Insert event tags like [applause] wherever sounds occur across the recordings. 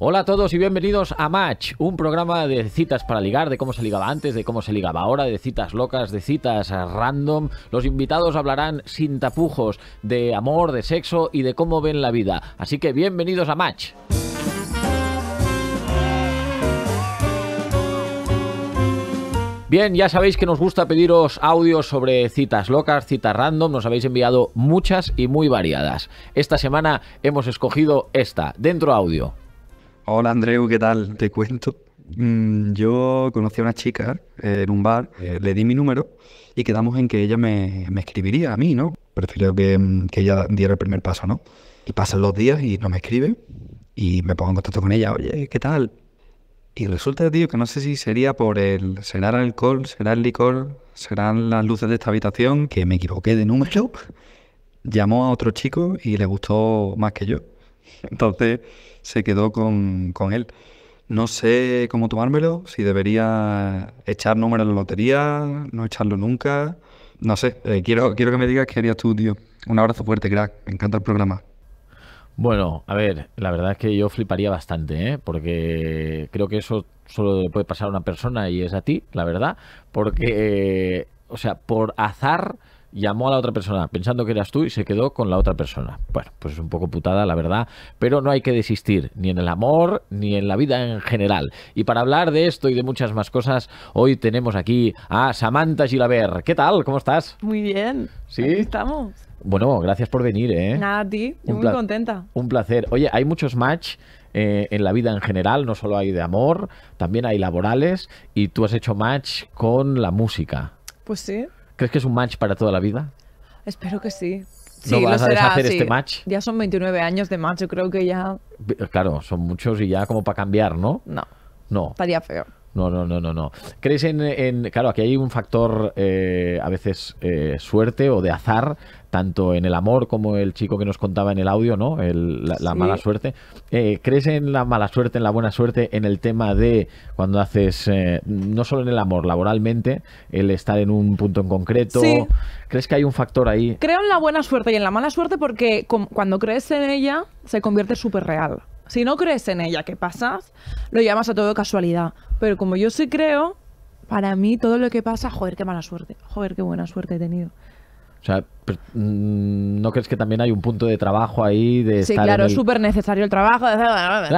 Hola a todos y bienvenidos a Match, un programa de citas para ligar, de cómo se ligaba antes, de cómo se ligaba ahora, de citas locas, de citas random. Los invitados hablarán sin tapujos de amor, de sexo y de cómo ven la vida. Así que bienvenidos a Match. Bien, ya sabéis que nos gusta pediros audios sobre citas locas, citas random, nos habéis enviado muchas y muy variadas. Esta semana hemos escogido esta, dentro audio. Hola Andreu, ¿qué tal? Te cuento. Mm, yo conocí a una chica eh, en un bar, eh, le di mi número y quedamos en que ella me, escribiría a mí, ¿no? Prefiero que, mm, que, ella diera el primer paso, ¿no? Y pasan los días y no me escribe y me pongo en contacto con ella, oye, ¿qué tal? Y resulta, tío, que no sé si sería por el... ¿Será el alcohol? ¿Será el licor? ¿Serán las luces de esta habitación? Que me equivoqué de número. [laughs] Llamó a otro chico y le gustó más que yo. Entonces se quedó con, él. No sé cómo tomármelo, si debería echar números en la lotería, no echarlo nunca. No sé, eh, quiero, quiero que me digas qué harías tú, tío. Un abrazo fuerte, crack. Me encanta el programa. Bueno, a ver, la verdad es que yo fliparía bastante, ¿eh? porque creo que eso solo le puede pasar a una persona y es a ti, la verdad, porque, eh, o sea, por azar llamó a la otra persona pensando que eras tú y se quedó con la otra persona. Bueno, pues es un poco putada, la verdad, pero no hay que desistir, ni en el amor, ni en la vida en general. Y para hablar de esto y de muchas más cosas, hoy tenemos aquí a Samantha Gilaber. ¿Qué tal? ¿Cómo estás? Muy bien. Sí. estamos. Bueno, gracias por venir, ¿eh? Nada, a ti. muy contenta. Un placer. Oye, hay muchos match eh, en la vida en general, no solo hay de amor, también hay laborales, y tú has hecho match con la música. Pues sí, ¿Crees que es un match para toda la vida? Espero que sí. no vas a deshacer este match. Ya son 29 años de match, yo creo que ya. Claro, son muchos y ya como para cambiar, ¿no? No. No. Estaría feo. No, no, no, no, no. en, Claro, aquí hay un factor eh, a veces eh, suerte o de azar, tanto en el amor como el chico que nos contaba en el audio, ¿no? la, mala suerte. Eh, ¿Crees en la mala suerte, en la buena suerte, en el tema de cuando haces, no solo en el amor, laboralmente, el estar en un punto en concreto? ¿Crees que hay un factor ahí? Creo en la buena suerte y en la mala suerte porque cuando crees en ella se convierte súper real. Si no crees en ella, ¿qué pasas? Lo llamas a todo casualidad. Pero como yo sí creo, para mí todo lo que pasa, joder, qué mala suerte, joder, qué buena suerte he tenido. O sea, mm, ¿no crees que también hay un punto de trabajo ahí? De sí, claro, es súper necesario el trabajo. Ah,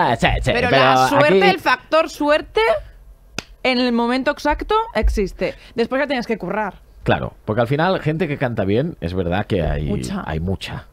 pero, la suerte, el factor suerte, en el momento exacto existe. Después ya tienes que currar. Claro, porque al final gente que canta bien, es verdad que hay Hay mucha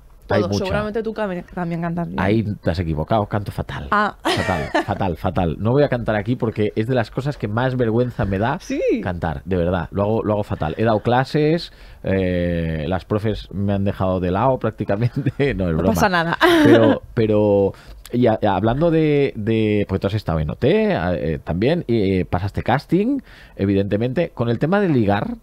seguramente tú también cantas bien. Ahí te has equivocado, canto fatal. Ah. Fatal, fatal, fatal. No voy a cantar aquí porque es de las cosas que más vergüenza me da cantar, de verdad. Lo hago, fatal. He dado clases, eh, las profes me han dejado de lado [laughs] prácticamente. No, es pasa nada. Pero, [laughs] pero y hablando de, de, pues tú has estado en OT eh, también, eh, pasaste casting, evidentemente. Con el tema de ligar,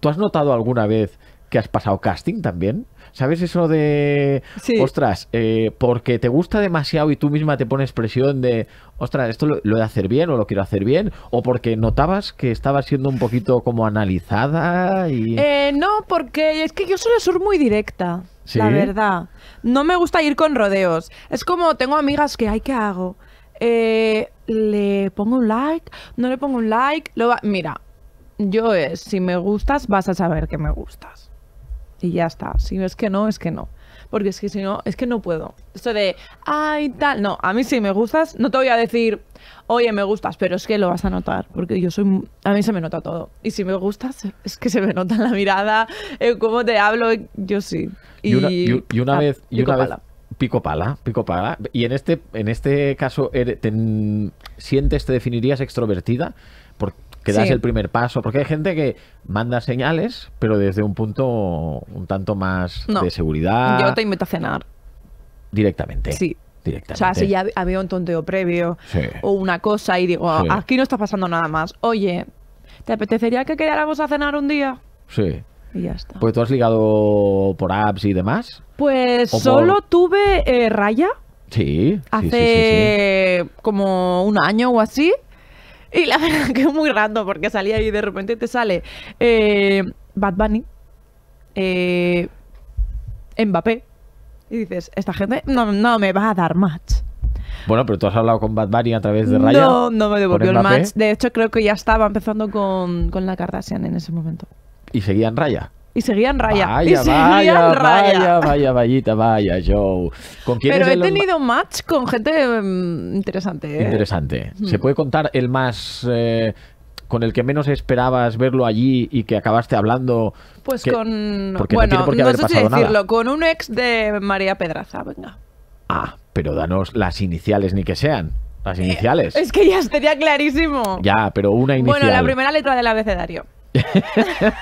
¿tú has notado alguna vez que has pasado casting también. ¿Sabes eso de, ostras, eh, porque te gusta demasiado y tú misma te pones presión de, ostras, esto lo, he de hacer bien o lo quiero hacer bien? ¿O porque notabas que estaba siendo un poquito como analizada? Y... Eh, no, porque es que yo suelo ser muy directa, la verdad. No me gusta ir con rodeos. Es como tengo amigas que, hay que hago? Eh, ¿Le pongo un like? ¿No le pongo un like? Lo Mira, yo es, si me gustas, vas a saber que me gustas y ya está. Si es que no, es que no. Porque es que si no, es que no puedo. Esto de, ay, tal. No, a mí sí me gustas. No te voy a decir, oye, me gustas, pero es que lo vas a notar. Porque yo soy. A mí se me nota todo. Y si me gustas, es que se me nota en la mirada, en cómo te hablo. Yo sí. Y, una, vez. una vez pico pala, pico pala. Y en este, en este caso, er, ¿sientes, te definirías extrovertida? que das el primer paso, porque hay gente que manda señales, pero desde un punto un tanto más de seguridad. Yo te invito a cenar. Directamente. Sí. O sea, si ya había un tonteo previo o una cosa y digo, ah, aquí no está pasando nada más. Oye, ¿te apetecería que quedáramos a cenar un día? Sí. Y ya está. Pues tú has ligado por apps y demás. Pues solo tuve eh, Raya. Sí. Hace como un año o así. Y la [laughs] verdad que es muy random porque salía y de repente te sale eh, Bad Bunny, eh, Mbappé. Y dices, esta gente no, me va a dar match. Bueno, pero tú has hablado con Bad Bunny a través de Raya. No, no me devolvió el match. De hecho, creo que ya estaba empezando con, la Kardashian en ese momento. ¿Y seguían Raya? Y seguían raya. Vaya, y seguían vaya, Vaya, vaya, vaya, Joe. Pero he tenido match con gente mm, interesante. ¿eh? Interesante. Hmm. ¿Se puede contar el más... Eh, con el que menos esperabas verlo allí y que acabaste hablando. Pues con. bueno, no, sé decirlo, con un ex de María Pedraza, venga. Ah, pero danos las iniciales ni que sean. Las eh, iniciales. es que ya estaría clarísimo. Ya, pero una inicial. Bueno, la primera letra del abecedario.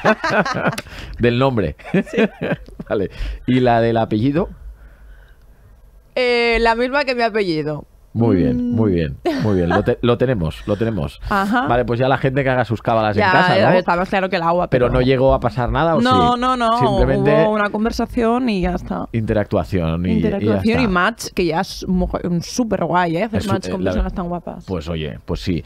[laughs] del nombre. [laughs] vale. ¿Y la del apellido? Eh, la misma que mi apellido. Muy bien, mm. muy bien, muy bien. Lo, tenemos, lo tenemos. Vale, pues ya la gente que haga sus cábalas en casa, ¿no? Estaba claro que el agua, pero... no llegó a pasar nada, ¿o No, sí? no, no. Simplemente... Hubo una conversación y ya está. Interactuación y Interactuación y, match, que ya es súper guay, ¿eh? Hacer match eh, con personas tan guapas. Pues oye, pues sí.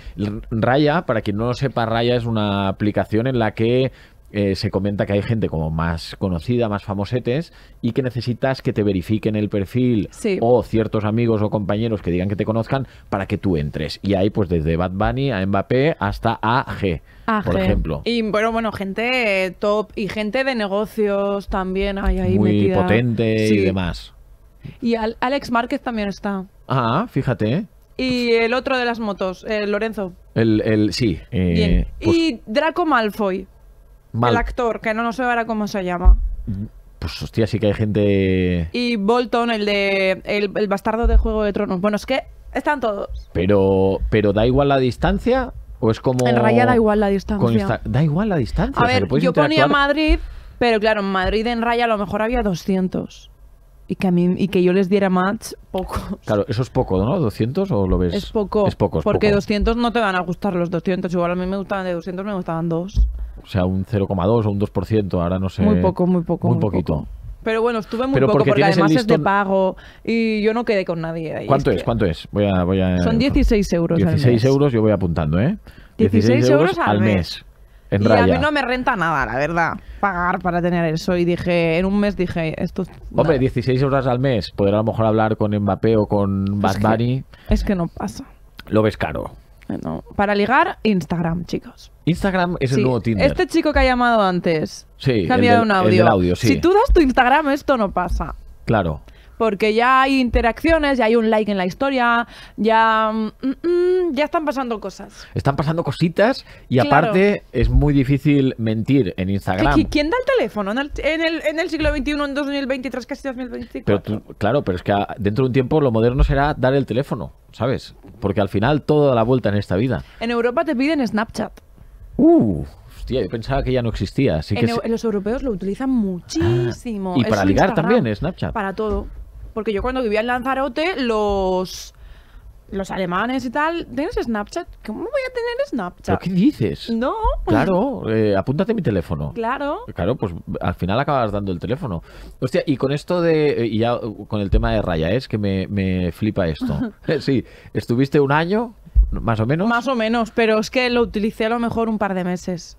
Raya, para quien no lo sepa, Raya es una aplicación en la que eh, se comenta que hay gente como más conocida, más famosetes, y que necesitas que te verifiquen el perfil o ciertos amigos o compañeros que digan que te conozcan para que tú entres. Y ahí pues desde Bad Bunny a Mbappé hasta AG, por ejemplo. Y bueno, bueno, gente eh, top y gente de negocios también hay ahí Muy potente y demás. Y Alex Márquez también está. Ah, fíjate. Y el otro de las motos, eh, Lorenzo. El, el sí. Pues y Draco Malfoy. El actor, que no, no sé ahora cómo se llama. Pues hostia, sí que hay gente. Y Bolton, el de. El, bastardo de Juego de Tronos. Bueno, es que están todos. Pero. Pero da igual la distancia. ¿O es como.? En raya da igual la distancia. Da igual la distancia. yo ponía Madrid, pero claro, en Madrid en raya a lo mejor había 200. Y que, a mí, y que yo les diera match, poco Claro, eso es poco, ¿no? ¿200 o lo ves? Es poco. Es poco. porque 200 no te van a gustar los 200. Igual a mí me gustaban de 200, me gustaban dos o sea, un 0,2 o un 2%, ahora no sé. Muy poco, muy poco. Muy, poquito. Pero bueno, estuve muy poco porque, además es de pago y yo no quedé con nadie. Ahí. ¿Cuánto es? ¿Cuánto es? Voy a, voy a... Son 16 euros 16 al mes. euros, yo voy apuntando, ¿eh? 16, euros al mes. y a mí no me renta nada, la verdad, pagar para tener eso. Y dije, en un mes dije, esto... Hombre, 16 euros al mes, poder a lo mejor hablar con Mbappé o con Bad Bunny. es que no pasa. Lo ves caro para ligar, Instagram, chicos. Instagram es el nuevo Tinder. Este chico que ha llamado antes. Sí. un audio. Si tú das tu Instagram, esto no pasa. Claro porque ya hay interacciones, ya hay un like en la historia, ya, mm, mm, ya están pasando cosas. Están pasando cositas y aparte es muy difícil mentir en Instagram. ¿Quién da el teléfono en el, en el, siglo XXI, en 2023, casi 2024? claro, pero es que dentro de un tiempo lo moderno será dar el teléfono, ¿sabes? Porque al final todo da la vuelta en esta vida. En Europa te piden Snapchat. Uh, Hostia, yo pensaba que ya no existía. en Los europeos lo utilizan ah, muchísimo. y para ligar también, Snapchat. Para todo. Porque yo cuando vivía en Lanzarote, los los alemanes y tal, ¿tienes Snapchat? ¿Cómo voy a tener Snapchat? ¿Pero qué dices? No. Pues claro, eh, apúntate mi teléfono. Claro. Claro, pues al final acabas dando el teléfono. Hostia, y con esto de. Eh, y ya uh, con el tema de Raya, es que me, me flipa esto. [laughs] [laughs] sí, estuviste un año, más o menos. Más o menos, pero es que lo utilicé a lo mejor un par de meses.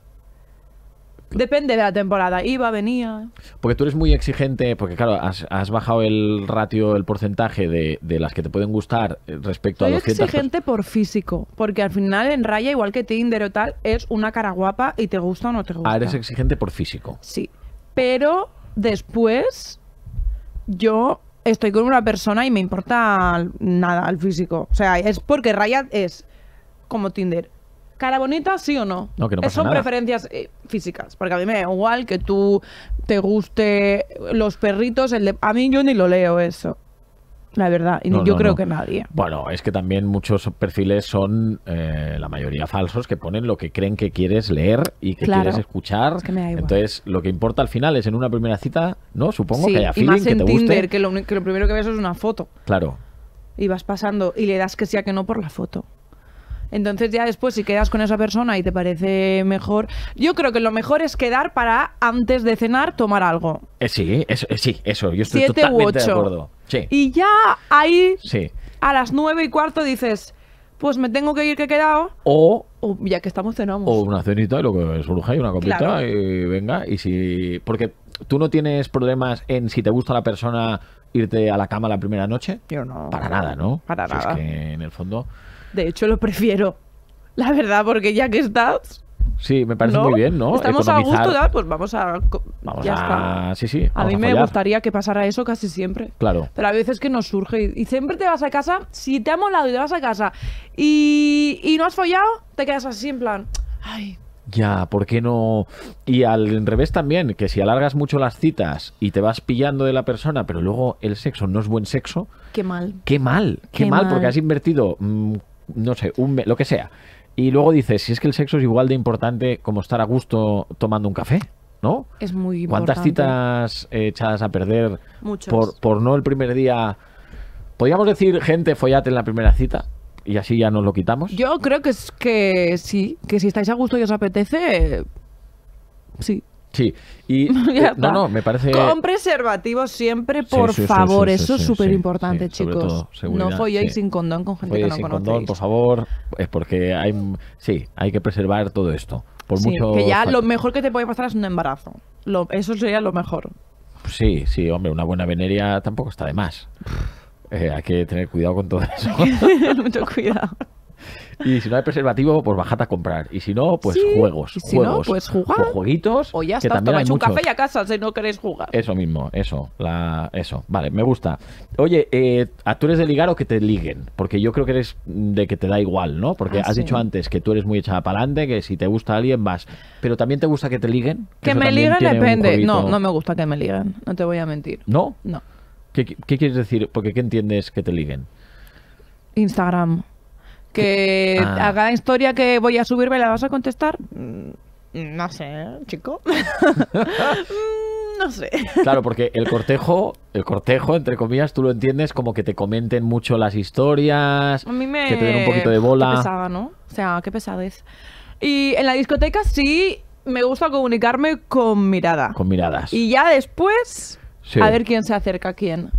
Depende de la temporada. Iba, venía. Porque tú eres muy exigente, porque claro, has, bajado el ratio, el porcentaje de, las que te pueden gustar eh, respecto a que a Eres exigente por físico, porque al final en raya, igual que Tinder o tal, es una cara guapa y te gusta o no te gusta. Ah, eres exigente por físico. Sí. Pero después, yo estoy con una persona y me importa nada el físico. O sea, es porque raya es como Tinder cara bonita, sí o no. no, que no Son preferencias eh, físicas, porque a mí me da igual que tú te guste los perritos, a mí yo ni lo leo eso. La verdad, y yo creo que nadie. Bueno, es que también muchos perfiles son eh, la mayoría falsos que ponen lo que creen que quieres leer y que quieres escuchar. Entonces, lo que importa al final es en una primera cita, ¿no? Supongo que haya feeling, que te guste. Que lo, primero que ves es una foto. Claro. Y vas pasando y le das que sea que no por la foto. Entonces ya después si quedas con esa persona y te parece mejor, yo creo que lo mejor es quedar para antes de cenar tomar algo. Eh, sí, eso, eh, sí, eso, yo estoy Siete totalmente u ocho. de acuerdo. Y ya ahí a las nueve y cuarto dices, pues me tengo que ir que he quedado. O, ya que estamos cenamos. O una cenita y lo que bruja y una copita y venga. Y si. Porque tú no tienes problemas en si te gusta la persona irte a la cama la primera noche. Yo no. Para nada, ¿no? Para nada. Es que en el fondo. De hecho, lo prefiero. La verdad, porque ya que estás. Sí, me parece muy bien, ¿no? Estamos a gusto, pues vamos a. Vamos a... Sí, sí. a mí me gustaría que pasara eso casi siempre. Claro. Pero a veces que nos surge. Y, siempre te vas a casa, si te ha molado y te vas a casa y, no has follado, te quedas así en plan. Ay, ya, ¿por qué no? Y al revés también, que si alargas mucho las citas y te vas pillando de la persona, pero luego el sexo no es buen sexo. Qué mal. Qué mal, qué, mal, porque has invertido mm, no sé, un lo que sea. Y luego dices, si es que el sexo es igual de importante como estar a gusto tomando un café, ¿no? Es muy importante. ¿Cuántas citas echadas a perder por, por, no el primer día? Podríamos decir, gente, follate en la primera cita. Y así ya nos lo quitamos. Yo creo que, es que sí, que si estáis a gusto y os apetece, sí, Sí, y [laughs] no, eh, no, me parece... Con preservativo siempre, por favor, eso es súper importante, chicos. no folléis sin condón con gente que no sin conocéis. por favor, es porque hay, sí, hay que preservar todo esto. Por mucho... Que ya lo mejor que te puede pasar es un embarazo. Lo, eso sería lo mejor. Sí, sí, hombre, una buena veneria tampoco está de más. Eh, hay que tener cuidado con todo eso. [laughs] Mucho cuidado. Y si no hay preservativo, pues bájate a comprar. Y si no, pues juegos. si juegos. No, pues jugar. O jueguitos. O ya está, tomáis un café y a casa si no queréis jugar. Eso mismo, eso. La, eso. Vale, me gusta. Oye, eh, ¿tú eres de ligar o que te liguen? Porque yo creo que eres de que te da igual, ¿no? Porque ah, has dicho antes que tú eres muy echada para adelante, que si te gusta alguien vas. Pero también te gusta que te liguen. Que, me liguen depende. No, no me gusta que me liguen. No te voy a mentir. ¿No? No. ¿Qué, qué quieres decir? Porque ¿qué entiendes que te liguen? Instagram que ah. a cada historia que voy a subir me la vas a contestar. Mm, no sé, chico. [laughs] Mm, no sé. Claro, porque el cortejo, el cortejo, entre comillas, tú lo entiendes como que te comenten mucho las historias, que te den un poquito de bola. Qué pesada, ¿no? O sea, qué es. Y en la discoteca sí me gusta comunicarme con mirada. Con miradas. Y ya después, a ver quién se acerca a quién.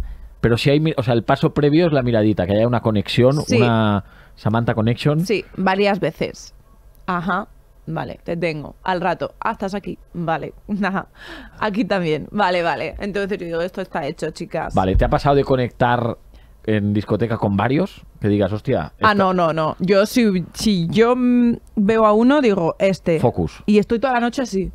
Pero si hay, o sea, el paso previo es la miradita, que haya una conexión, una Samantha Connection. Sí, varias veces. Ajá. Vale, te tengo. Al rato. Ah, estás aquí. Vale. [laughs] Ajá. Aquí también. Vale, vale. Entonces yo digo, esto está hecho, chicas. Vale, ¿te ha pasado de conectar en discoteca con varios? Que digas, hostia. Ah, no, no, no. Yo si, si yo mm, veo a uno, digo, este. Focus. Y estoy toda la noche así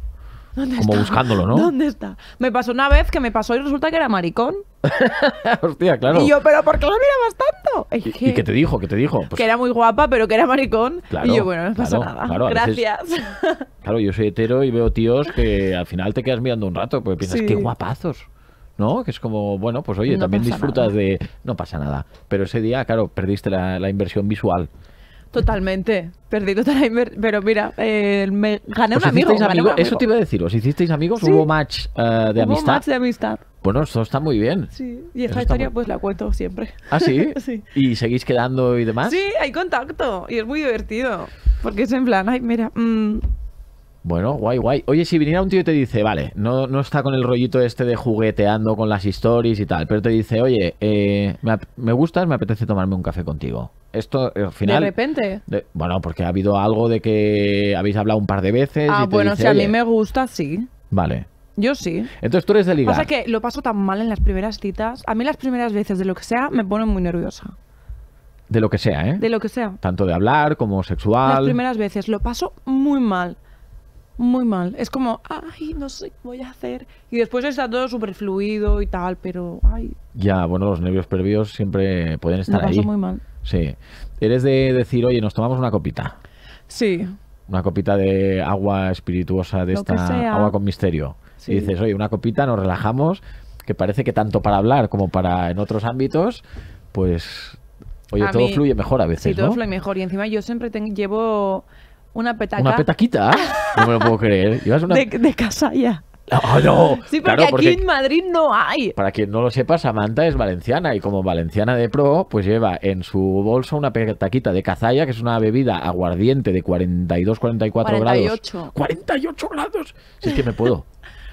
como buscándolo, ¿no? ¿Dónde está? Me pasó una vez que me pasó y resulta que era maricón. [laughs] Hostia, claro. Y yo, ¿pero por qué lo mirabas tanto? ¿Y, que... qué te dijo? ¿Qué te dijo? Pues que era muy guapa, pero que era maricón. y yo, bueno, no pasa nada. Gracias. [laughs] claro, yo soy hetero y veo tíos que al final te quedas mirando un rato porque piensas, qué guapazos. ¿no? Que es como, bueno, pues oye, también disfrutas de... No pasa nada. Pero ese día, claro, perdiste la inversión visual. Totalmente. Perdí total [laughs] Pero mira, eh, gané un, amigo, Eso te iba a decir. ¿Os hicisteis amigos? ¿Hubo match eh, de amistad? de amistad. Bueno, eso está muy bien. Sí, y esa historia pues la cuento siempre. ¿Ah, [laughs] sí? ¿Y seguís quedando y demás? Sí, hay contacto y es muy divertido. Porque es en plan, ay, mira, mmm, bueno, guay, guay. Oye, si viniera un tío y te dice, vale, no, no está con el rollito este de jugueteando con las stories y tal, pero te dice, oye, eh, me, gustas, me apetece tomarme un café contigo. Esto, eh, al final... ¿De repente? bueno, porque ha habido algo de que habéis hablado un par de veces Ah, bueno, si a mí me gusta, sí. Vale. Yo sí. Entonces tú eres de O Pasa que lo paso tan mal en las primeras citas. A mí las primeras veces de lo que sea me ponen muy nerviosa. De lo que sea, ¿eh? De lo que sea. Tanto de hablar como sexual. Las primeras veces lo paso muy mal muy mal. Es como, ay, no sé qué voy a hacer. Y después está todo súper fluido y tal, pero, ay. Ya, bueno, los nervios previos siempre pueden estar ahí. muy mal. Sí. Eres de decir, oye, nos tomamos una copita. Sí. Una copita de agua espirituosa, de esta agua con misterio. Y dices, oye, una copita, nos relajamos, que parece que tanto para hablar como para en otros ámbitos, pues, oye, todo fluye mejor a veces. Sí, todo fluye mejor. Y encima yo siempre llevo una petaquita. Una petaquita. [laughs] No me lo puedo creer. de, de ah, ah, No, Sí, porque aquí en Madrid no hay. Para quien no lo sepa, Samantha es valenciana y como valenciana de pro, pues lleva en su bolso una taquita de cazalla, que es una bebida aguardiente de 42, 44 grados. 48 grados. Si es que me puedo.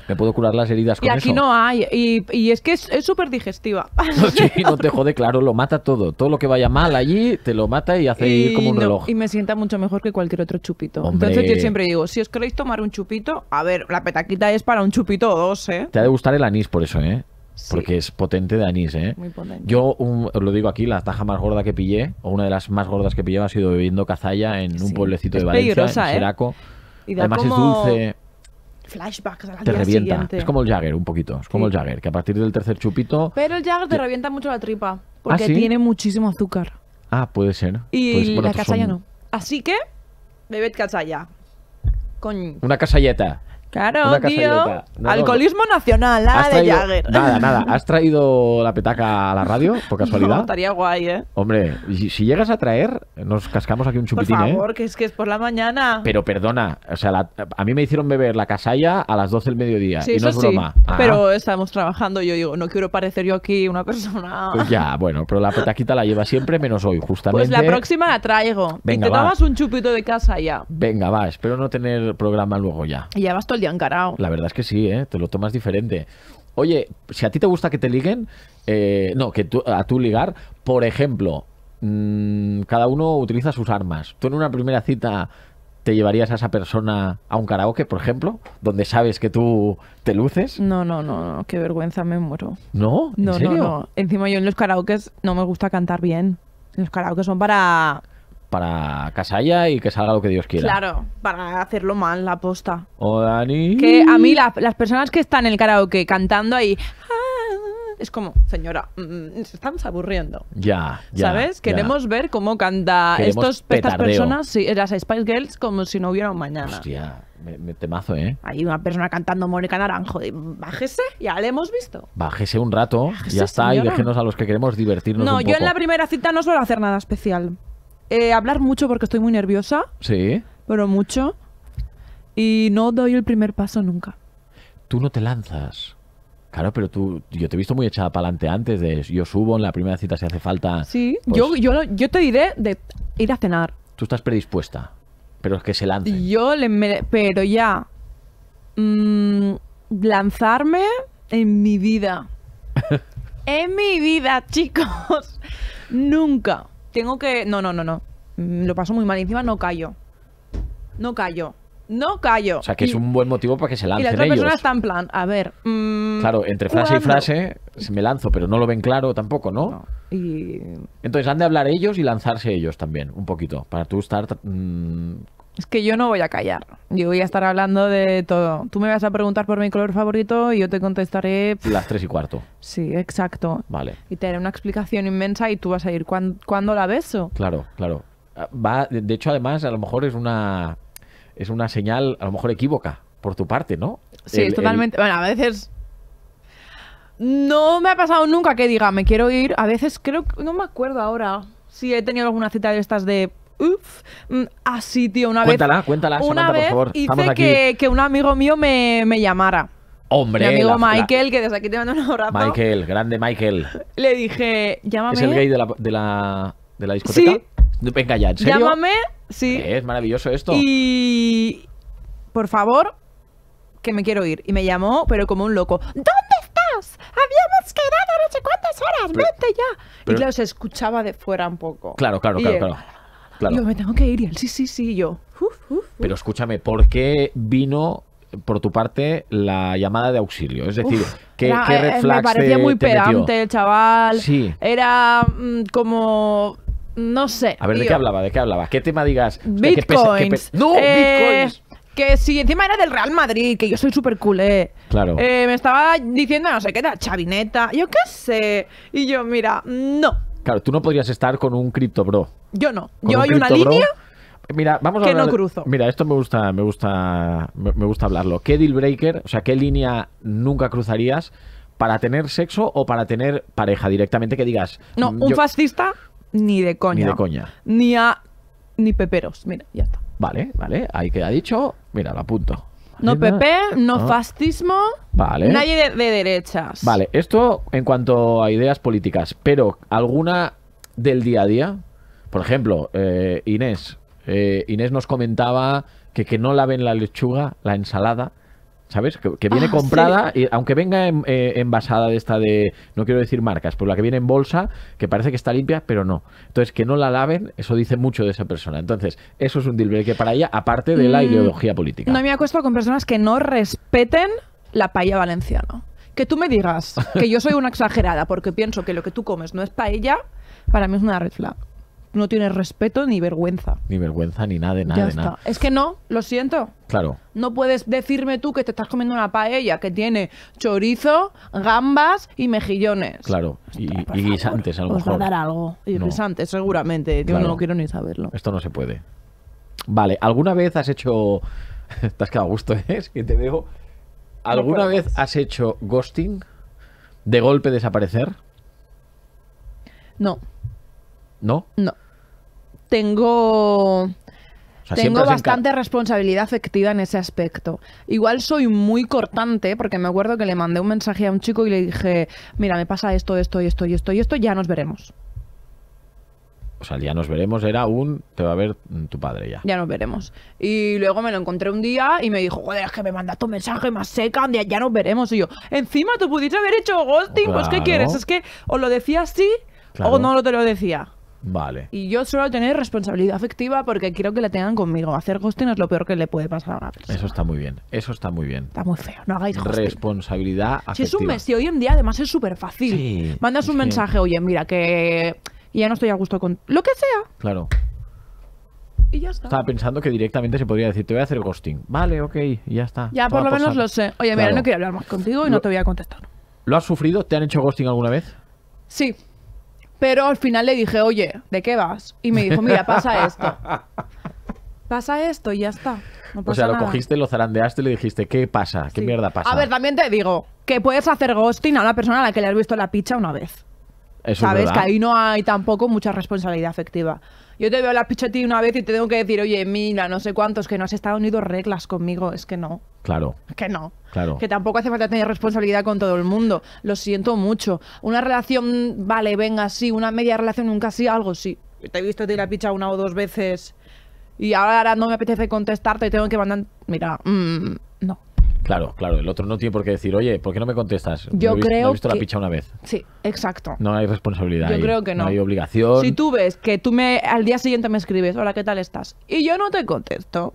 Me puedo curar las heridas con Y aquí no hay. Y, es que es súper digestiva. [laughs] sí, no te jode, claro, lo mata todo. Todo lo que vaya mal allí te lo mata y hace ir como un reloj. Y me sienta mucho mejor que cualquier otro chupito. Entonces yo siempre digo, si os queréis tomar un chupito, a ver, la petaquita es para un chupito o dos, ¿eh? Te ha de gustar el anís por eso, ¿eh? porque es potente de anís, ¿eh? Muy potente. Yo os lo digo aquí, la taja más gorda que pillé, o una de las más gordas que pillé, ha sido bebiendo cazalla en un pueblecito de Valencia, en ¿eh? Además es dulce flashbacks te revienta. Es como el Jagger, un poquito. Es como el Jagger, que a partir del tercer chupito. Pero el Jagger te revienta mucho la tripa. ¿Ah, porque tiene muchísimo azúcar. Ah, puede ser. Y pues, la pues casalla no. Así que, bebed casalla. Con... Una casalleta. Claro, tío. Alcoholismo nacional, la ah, de Nada, nada. [laughs] ¿Has traído la petaca a la radio, por [laughs] casualidad? No, estaría guay, ¿eh? Hombre, si, llegas a traer, nos cascamos aquí un chupitín, Por ¿eh? favor, que es que es por la mañana. Pero perdona, o sea, a mí me hicieron beber la casalla a las 12 del mediodía. Sí, y no es broma. Ah. Pero estamos trabajando, yo digo, no quiero parecer yo aquí una persona. Pues ya, bueno, pero la petaquita la lleva siempre, menos hoy, justamente. Pues la próxima la traigo. Venga, y te un chupito de casalla. Venga, va, espero no tener programa luego ya. Y ya vas todo el la verdad es que sí, ¿eh? te lo tomas diferente. Oye, si a ti te gusta que te liguen, eh, no, que tú, a tú ligar, por ejemplo, mm, cada uno utiliza sus armas. Tú en una primera cita te llevarías a esa persona a un karaoke, por ejemplo, donde sabes que tú te luces? No, no, no, no qué vergüenza, me muero. ¿No? no, no, Encima yo en los karaokes no me gusta cantar bien. Los karaoke son para para Casalla y que salga lo que Dios quiera. Claro, para hacerlo mal, la posta. O Dani. Que a mí las personas que están en el karaoke cantando ahí... Ah, es como, señora, nos mm, estamos aburriendo. Ya, ¿Sabes? Queremos ver cómo canta estos, estas personas, las Spice Girls, como si no hubiera un mañana. Hostia, temazo, ¿eh? Hay una persona cantando Mónica Naranjo. bájese, ya la hemos visto. Bájese un rato, ya está, y déjenos a los que queremos divertirnos. No, yo en la primera cita no suelo hacer nada especial. Eh, hablar mucho porque estoy muy nerviosa. Sí. Pero mucho. Y no doy el primer paso nunca. Tú no te lanzas. Claro, pero tú, yo te he visto muy echada para adelante antes de yo subo en la primera cita si hace falta. Sí, pues yo, yo, te diré de ir a cenar. Tú estás predispuesta, pero es que se lanza. Yo le, pero ya mm, lanzarme en mi vida. [laughs] en mi vida, chicos. Nunca. Tengo que... No, no, no, no. Mm, lo paso muy mal. encima no callo. No callo. No callo. O sea, que es un buen motivo para que se lancen ellos. Y la otra persona está en plan, a ver... Mm, claro, entre frase y frase me lanzo, pero no lo ven claro tampoco, ¿no? Y... Entonces han de hablar ellos y lanzarse ellos también, un poquito, para tú estar mm, es que yo no voy a callar. Yo voy a estar hablando de todo. Tú me vas a preguntar por mi color favorito y yo te contestaré. Las tres y cuarto. Sí, exacto. Vale. Y te haré una explicación inmensa y tú vas a ir. ¿Cuándo, la beso? Claro, claro. Ah, de hecho, además, a lo mejor es una, es una señal, a lo mejor equívoca por tu parte, ¿no? Sí, totalmente. Bueno, a veces. No me ha pasado nunca que diga, me quiero ir. A veces creo. que... No me acuerdo ahora si he tenido alguna cita de estas de uff, mm, así, tío, una vez. Cuéntala, cuéntala, una vez por favor. Hice que, que, un amigo mío me, me llamara. Hombre, mi amigo Michael, que desde aquí te mando un abrazo. Michael, grande Michael. Le dije, llámame. ¿Es el gay de la, de la, de discoteca? Sí. Venga ya, ¿en serio? Llámame, sí. Es maravilloso esto. Y. Por favor, que me quiero ir. Y me llamó, pero como un loco. ¿Dónde estás? Habíamos quedado no sé cuántas horas, vente ya. y claro, se escuchaba de fuera un poco. Claro, claro, claro, claro. Yo me tengo que ir sí, sí, sí, yo. Pero escúchame, ¿por qué vino por tu parte la llamada de auxilio? Es decir, que eh, Me parecía muy perante pedante el chaval. Sí. Era mm, como... No sé. A ver, ¿de qué hablaba? ¿De qué hablaba? ¿Qué tema digas? Bitcoins. Que ¡No! Eh, que si encima era del Real Madrid, que yo soy súper culé. Eh. Claro. me estaba diciendo, no sé qué, era chavineta. Yo qué sé. Y yo, mira, no. Claro, tú no podrías estar con un cripto bro. Yo no. Yo hay una línea. Mira, vamos a que no cruzo. Mira, esto me gusta, me gusta, me gusta hablarlo. ¿Qué deal breaker, o sea, qué línea nunca cruzarías para tener sexo o para tener pareja directamente que digas? No, mm, un fascista ni de coña. Ni de coña. Ni a ni peperos. Mira, ya está. Vale, vale, ahí queda dicho. Mira, lo apunto. No PP, no ah. fascismo, vale. nadie de, derechas. Vale, esto en cuanto a ideas políticas, pero alguna del día a día, por ejemplo, eh, Inés, eh, Inés nos comentaba que que no laven la lechuga, la ensalada, ¿sabes? Que, viene ah, comprada, y, aunque venga eh, envasada de esta de, no quiero decir marcas, por la que viene en bolsa, que parece que está limpia, pero no. Entonces, que no la laven, eso dice mucho de esa persona. Entonces, eso es un deal breaker para ella, aparte de la mm, ideología política. No me acuesto con personas que no respeten la paella valenciana. Que tú me digas que yo soy una [laughs] exagerada porque pienso que lo que tú comes no es paella, para mí es una red flag no tienes respeto ni vergüenza. Ni vergüenza, ni nada de nada. Es que no, lo siento. Claro. No puedes decirme tú que te estás comiendo una paella que tiene chorizo, gambas y mejillones. Claro, y, pues guisantes a mejor. dar algo. Y guisantes, seguramente. no quiero ni saberlo. Esto no se puede. Vale, ¿alguna vez has hecho... [laughs] te has quedado a gusto, eh? Es que te veo... ¿Alguna vez pues has hecho ghosting? ¿De golpe desaparecer? No. ¿No? No. Tengo. tengo bastante responsabilidad afectiva en ese aspecto. Igual soy muy cortante, porque me acuerdo que le mandé un mensaje a un chico y le dije: Mira, me pasa esto, esto, y esto, y esto, y esto, ya nos veremos. O sea, ya nos veremos, era un. Te va a ver tu padre ya. Ya nos veremos. Y luego me lo encontré un día y me dijo: Joder, es que me mandaste tu mensaje más seca, ya, ya nos veremos. Y yo: Encima, tú pudiste haber hecho ghosting, pues ¿qué quieres? Es que o lo decía así o no te lo decía. Vale. Y yo suelo tener responsabilidad afectiva porque quiero que la tengan conmigo. Hacer ghosting es lo peor que le puede pasar a una persona. Eso está muy bien. Eso está muy bien. Está muy feo. No hagáis ghosting. Responsabilidad afectiva. Si es un mes, y hoy en día además es súper fácil. Sí, Mandas un mensaje, oye, mira, que ya no estoy a gusto con lo que sea. Claro. Y ya está. Estaba pensando que directamente se podría decir, te voy a hacer ghosting. Vale, ok, ya está. Ya, por lo menos lo sé. Oye, mira, no quiero hablar más contigo y no te voy a contestar. ¿Lo has sufrido? ¿Te han hecho ghosting alguna vez? Sí. Pero al final le dije, oye, ¿de qué vas? Y me dijo, mira, pasa esto. [laughs] Pasa esto y ya está. o sea, lo cogiste, lo zarandeaste y le dijiste, ¿qué pasa? ¿Qué mierda pasa? A ver, también te digo que puedes hacer ghosting a una persona a la que le has visto la picha una vez. ¿Sabes? que ahí no hay tampoco mucha responsabilidad afectiva. Yo te veo la picha ti una vez y te tengo que decir, oye, mira, no sé cuántos, que no has estado unido reglas conmigo. Es que no. Claro. Es que no. Claro. Que tampoco hace falta tener responsabilidad con todo el mundo. Lo siento mucho. Una relación, vale, venga, sí. Una media relación, nunca sí, algo sí. Te he visto la picha una o dos veces y ahora no me apetece contestarte y tengo que mandar. Mira, mmm, no. Claro, claro, el otro no tiene por qué decir, oye, ¿por qué no me contestas? Yo he visto, He visto la picha una vez. Sí, exacto. No hay responsabilidad. Yo creo que no. No hay obligación. Si tú ves que tú me al día siguiente me escribes, hola, ¿qué tal estás? Y yo no te contesto,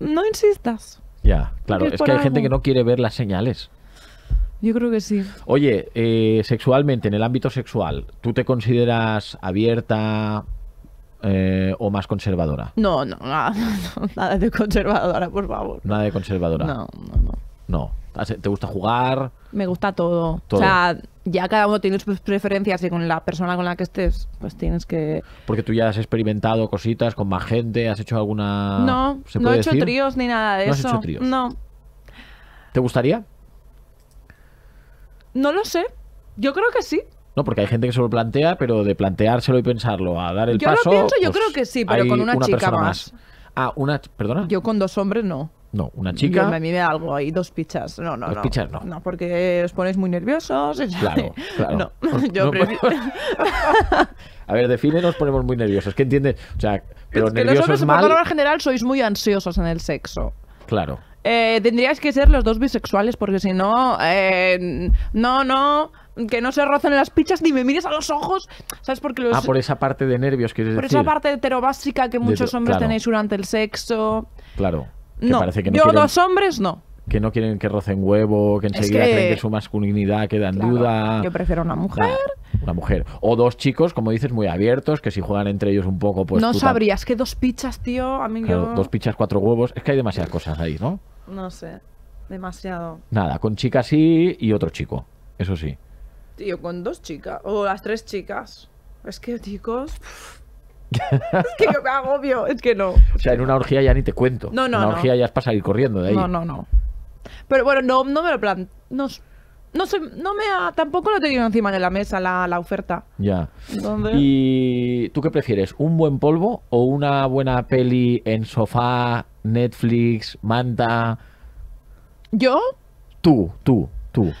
no insistas. Ya, claro, es, que hay gente que no quiere ver las señales. Yo creo que sí. Oye, eh, sexualmente, en el ámbito sexual, ¿tú te consideras abierta, eh, o más conservadora? No, no, [laughs] nada, no, nada de conservadora, por favor. Nada de conservadora. No, no, no. Ah, ¿Te gusta jugar? Me gusta todo. O sea, ya cada uno tiene sus preferencias y con la persona con la que estés, pues tienes que. Porque tú ya has experimentado cositas con más gente, has hecho alguna. No, no he hecho tríos ni nada de eso. No. ¿Te gustaría? No lo sé. Yo creo que sí. No, porque hay gente que se lo plantea, pero de planteárselo y pensarlo a dar el yo paso. Yo lo pienso, yo pues creo que sí, pero con una, chica más. Ah, una. Perdona. Yo con dos hombres no. No, una chica. Yo me mide algo ahí, dos pichas. No, no, dos no. pichas no. No, porque os ponéis muy nerviosos. [laughs] Claro, claro. No, [laughs] yo [laughs] A ver, define nos ponemos muy nerviosos. ¿Qué entiendes? O sea, pero es nerviosos mal... en general, sois muy ansiosos en el sexo. Claro. Eh, tendríais que ser los dos bisexuales porque si no, eh, no, no, que no se rozan las pichas ni me mires a los ojos, ¿sabes? por Porque los... Ah, por esa parte de nervios, que es decir. Por esa parte heterobásica que muchos hombres tenéis durante el sexo. Claro no, que yo dos los hombres no. Que no quieren que rocen huevo, que enseguida que... creen que su masculinidad queda en duda. Yo prefiero una mujer. una mujer. O dos chicos, como dices, muy abiertos, que si juegan entre ellos un poco, pues. No sabrías que dos pichas, tío. A mí Dos pichas, cuatro huevos. Es que hay demasiadas cosas ahí, ¿no? No sé. Demasiado. Nada, con chicas sí y otro chico. Eso sí. Tío, con dos chicas. O las tres chicas. Es que, chicos es que yo me agobio, es que no. O sea, en una orgía ya ni te cuento. No, no, En Una orgía ya es para salir corriendo de ahí. No, no, no. Pero bueno, no, no me lo plan... No, no, no me ha, tampoco lo he tenido encima de la mesa la, oferta. Ya. ¿Y tú qué prefieres? ¿Un buen polvo o una buena peli en sofá, Netflix, manta? ¿Yo? Tú, tú, tú.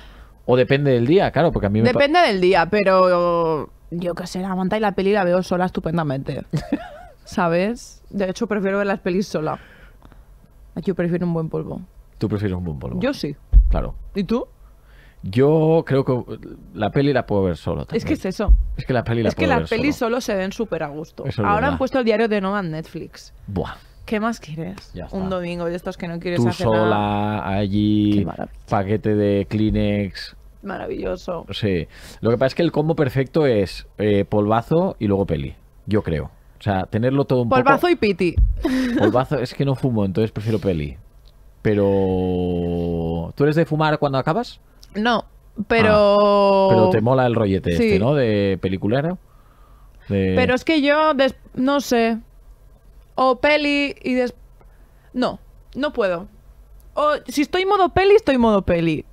O depende del día, claro, porque a mí me... Depende del día, pero yo qué sé, la manta y la peli la veo sola estupendamente. [laughs] ¿Sabes? De hecho, prefiero ver las pelis sola. Yo prefiero un buen polvo. ¿Tú prefieres un buen polvo? Yo sí. Claro. ¿Y tú? Yo creo que la peli la puedo ver solo. También. Es que es eso. Es que la peli Es que las pelis solo. se ven súper a gusto. Ahora han puesto el diario de Nova en Netflix. Buah. ¿Qué más quieres? Un domingo de estos que no quieres Tú hacer sola, allí, paquete de Kleenex, maravilloso. Sí. Lo que pasa es que el combo perfecto es eh, polvazo y luego peli, yo creo. O sea, tenerlo todo un polvazo poco... Polvazo y piti. Polvazo es que no fumo, entonces prefiero peli. Pero... ¿Tú eres de fumar cuando acabas? No, pero... Ah, pero te mola el rollete este, ¿no? De peliculero. Pero es que yo, no sé. O peli y después... No, no puedo. O si estoy modo peli, estoy modo peli.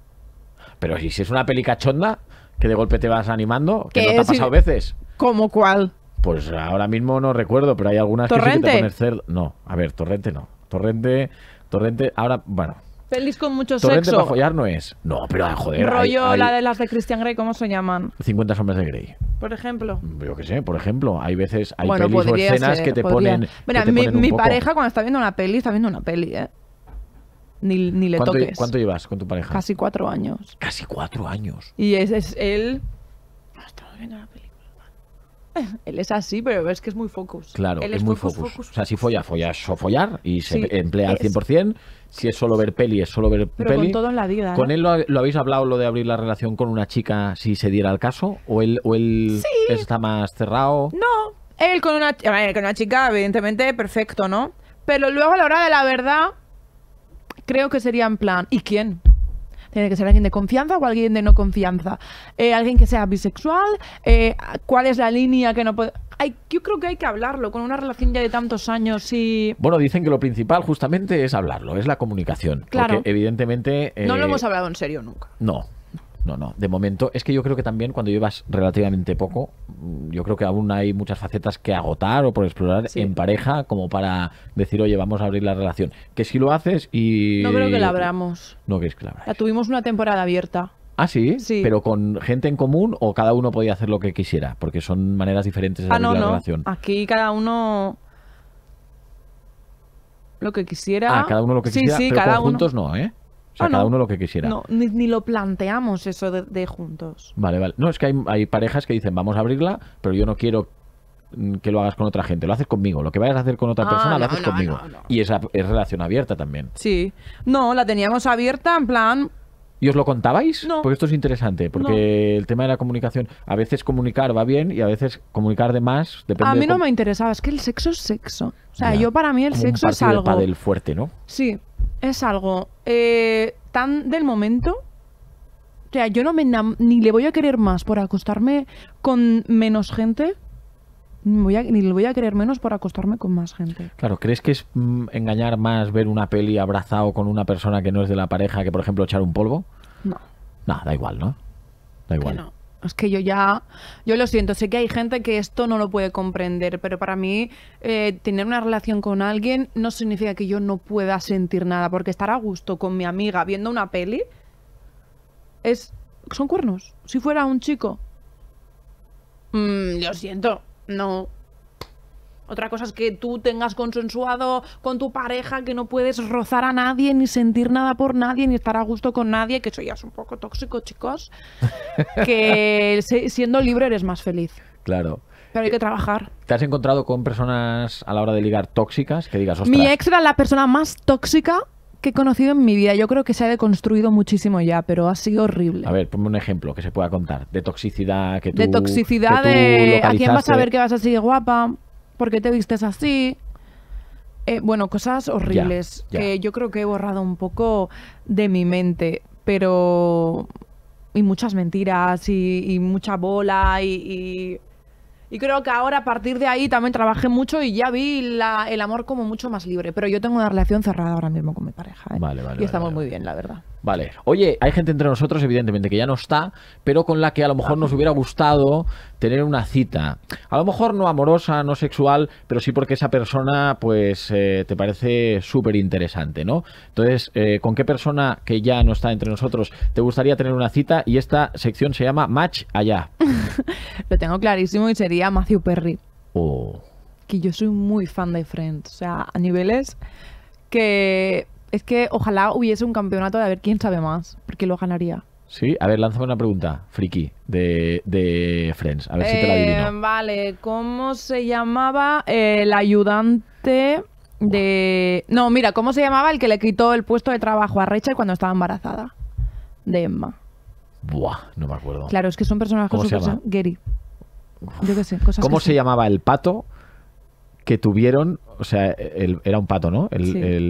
Pero si es una peli cachonda, que de golpe te vas animando, que no te ha pasado veces. ¿Cómo cuál? Pues ahora mismo no recuerdo, pero hay algunas que sí que te cerdo. No, a ver, torrente no. Torrente, torrente, ahora, bueno. Pelis con mucho sexo. Torrente para follar no es. No, pero ah, joder. Rollo la de las de Christian Grey, ¿cómo se llaman? 50 sombras de Grey. Por ejemplo. Yo qué sé, por ejemplo. Hay veces, hay pelis o escenas que te ponen. mi, pareja cuando está viendo una peli, está viendo una peli, ¿eh? ni, ni le toques. ¿Cuánto llevas con tu pareja? Casi cuatro años. Casi cuatro años. Y es, es él. Estamos viendo la película. [laughs] Él es así, pero es que es muy focus. Claro, es, muy focus, O sea, si folla, folla, so follar y se emplea al 100%. Si es solo ver peli, es solo ver pero peli. Con todo en la vida. ¿eh? ¿Con él lo, habéis hablado lo de abrir la relación con una chica si se diera el caso? ¿O él, o él está más cerrado? No, él con una, con una chica, evidentemente, perfecto, ¿no? Pero luego a la hora de la verdad, creo que sería en plan, ¿y quién? Tiene que ser alguien de confianza o alguien de no confianza. Eh, alguien que sea bisexual. Eh, ¿Cuál es la línea que no puede.? Hay, yo creo que hay que hablarlo con una relación ya de tantos años y. Bueno, dicen que lo principal justamente es hablarlo, es la comunicación. Claro. Porque evidentemente. No lo eh, hemos hablado en serio nunca. No. No, no, de momento es que yo creo que también cuando llevas relativamente poco, mm, yo creo que aún hay muchas facetas que agotar o por explorar en pareja como para decir, oye, vamos a abrir la relación. Que si lo haces y... No creo que la abramos. No crees que la abramos. La tuvimos una temporada abierta. Ah, ¿sí? sí, pero con gente en común o cada uno podía hacer lo que quisiera, porque son maneras diferentes de ah, abrir la relación. Aquí cada uno lo que quisiera. Ah, cada uno lo que quisiera, sí, sí, cada juntos uno... no, ¿eh? O sea, ah, cada uno lo que quisiera. No, ni, lo planteamos eso de, juntos. Vale, vale. No, es que hay, parejas que dicen, vamos a abrirla, pero yo no quiero mm, que lo hagas con otra gente, lo haces conmigo. Lo que vayas a hacer con otra ah, persona, lo haces conmigo. y esa es relación abierta también. Sí. No, la teníamos abierta en plan... ¿Y os lo contabais? No. Porque esto es interesante, porque el tema de la comunicación, a veces comunicar va bien y a veces comunicar de más depende A mí no me interesaba, es que el sexo es sexo. O sea, yo para mí el sexo es algo... del fuerte, ¿no? Sí, es algo eh, tan del momento. O sea, yo no me ni le voy a querer más por acostarme con menos gente. Ni, voy ni le voy a querer menos por acostarme con más gente. Claro, ¿crees que es mm, engañar más ver una peli abrazado con una persona que no es de la pareja que, por ejemplo, echar un polvo? No. No, da igual, ¿no? Da igual. No. Es que yo ya, yo lo siento, sé que hay gente que esto no lo puede comprender, pero para mí eh, tener una relación con alguien no significa que yo no pueda sentir nada, porque estar a gusto con mi amiga viendo una peli es, son cuernos. Si fuera un chico, mmm, lo siento, no, otra cosa es que tú tengas consensuado con tu pareja que no puedes rozar a nadie, ni sentir nada por nadie, ni estar a gusto con nadie, que eso ya es un poco tóxico, chicos. [laughs] que siendo libre eres más feliz. Claro. Pero hay que trabajar. ¿Te has encontrado con personas a la hora de ligar tóxicas? Que digas, Mi ex era la persona más tóxica que he conocido en mi vida. Yo creo que se ha deconstruido muchísimo ya, pero ha sido horrible. A ver, ponme un ejemplo que se pueda contar. De toxicidad que tú. De toxicidad de. ¿A quién vas a ver que vas a ser guapa? ¿por qué te vistes así? Eh, bueno, cosas horribles yo creo que he borrado un poco de mi mente, pero... Y muchas mentiras y, mucha bola y, y... creo que ahora a partir de ahí también trabajé mucho y ya vi el amor como mucho más libre. Pero yo tengo una relación cerrada ahora mismo con mi pareja. ¿eh? y estamos muy bien, la verdad. Vale. Oye, hay gente entre nosotros, evidentemente, que ya no está, pero con la que a lo mejor nos hubiera gustado tener una cita. A lo mejor no amorosa, no sexual, pero sí porque esa persona, pues, eh, te parece súper interesante, ¿no? Entonces, eh, ¿con qué persona que ya no está entre nosotros te gustaría tener una cita? Y esta sección se llama Match Allá. [laughs] Lo tengo clarísimo y sería Matthew Perry. Oh. Que yo soy muy fan de Friends. O sea, a niveles que es que ojalá hubiese un campeonato de a ver quién sabe más, porque lo ganaría. Sí, a ver, lánzame una pregunta, friki, de, de Friends. A ver si te la adivino. Eh, vale, ¿cómo se llamaba el ayudante de. No, mira, ¿cómo se llamaba el que le quitó el puesto de trabajo a Rachel cuando estaba embarazada? De Emma. Buah, no me acuerdo. Claro, es que son personajes ¿Cómo Se Gary. Yo qué sé, cosas. ¿Cómo se llamaba el pato que tuvieron, o sea, era un pato, ¿no?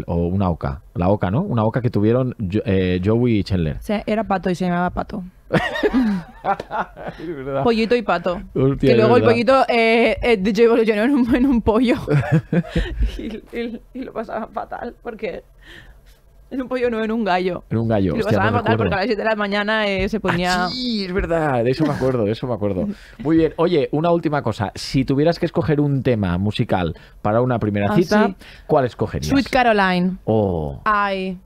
o una oca, la oca, ¿no? Una oca que tuvieron eh, Joey y Chandler. era pato y se llamaba pato. [laughs] pollito y pato. Y luego el pollito eh, eh en un, pollo. [laughs] [laughs] y, y lo pasaba fatal porque en un pollo no, en un gallo. En un gallo. Y lo a matar porque a las 7 de la mañana eh, se ponía. Ah, sí, es verdad. De eso me acuerdo, de eso me acuerdo. Muy bien. Oye, una última cosa. Si tuvieras que escoger un tema musical para una primera ah, cita, ¿cuál escogerías? Sweet Caroline. Oh. Ay.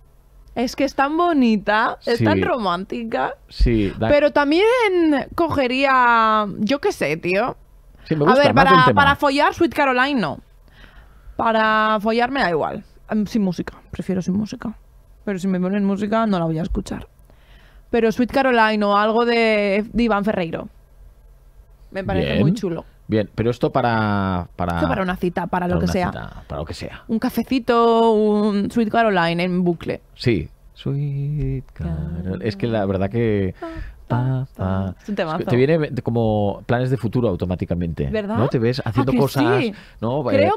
Es que es tan bonita, es tan romántica. Sí. Da... Pero también cogería. Yo qué sé, tío. Sí, me gusta, a ver, para, para follar, Sweet Caroline no. Para me da igual. Em, sin música, prefiero sin música. Pero si me ponen música, no la voy a escuchar. Pero Sweet Caroline o algo de, Iván Ferreiro. Me parece muy chulo. Bien, pero esto para. Para, para una cita, para, lo que sea. para lo que sea. Un cafecito, un Sweet Caroline en bucle. Sí. Sweet Caroline. Es que la verdad que. Es un temazo. te viene como planes de futuro automáticamente. ¿Verdad? ¿No? Te ves haciendo ah, cosas. Eh,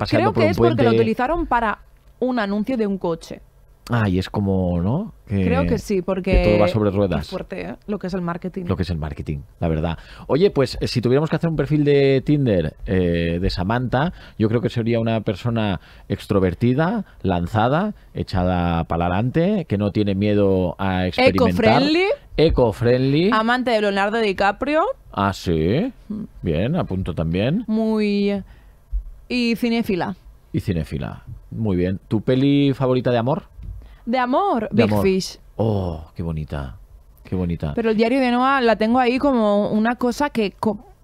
creo, que es porque lo utilizaron para un anuncio de un coche. Ah, y es como, ¿no? Creo que sí, porque todo va sobre ruedas. fuerte, ¿eh? Lo que es el marketing. Lo que es el marketing, la verdad. Oye, pues eh, si tuviéramos que hacer un perfil de Tinder eh, de Samantha, yo creo que sería una persona extrovertida, lanzada, echada para adelante, que no tiene miedo a experimentar. Eco-friendly. Eco-friendly. Amante de Leonardo DiCaprio. Ah, sí. Bien, apunto también. Muy... Y cinéfila. Y cinéfila. Muy bien. ¿Tu peli favorita de amor? De amor, Big Fish. Oh, qué bonita. Qué bonita. Pero el diario de Noah la tengo ahí como una cosa que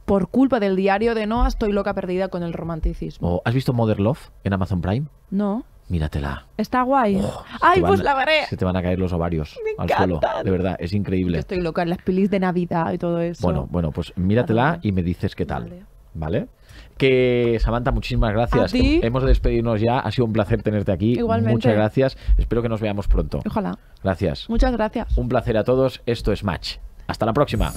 por culpa del diario de Noah estoy loca perdida con el romanticismo. Oh, ¿Has visto Mother Love en Amazon Prime? No. Míratela. Está guay. Oh, Ay, pues la veré. Se te van a caer los ovarios al suelo. De verdad, es increíble. estoy loca en las pelis de Navidad y todo eso. Bueno, bueno, pues míratela y me dices qué tal. ¿Vale? que Samantha, muchísimas gracias. ¿A Hemos de despedirnos ya. Ha sido un placer tenerte aquí. Igualmente. Muchas gracias. Espero que nos veamos pronto. Ojalá. Gracias. Muchas gracias. Un placer a todos. Esto es Match. Hasta la próxima.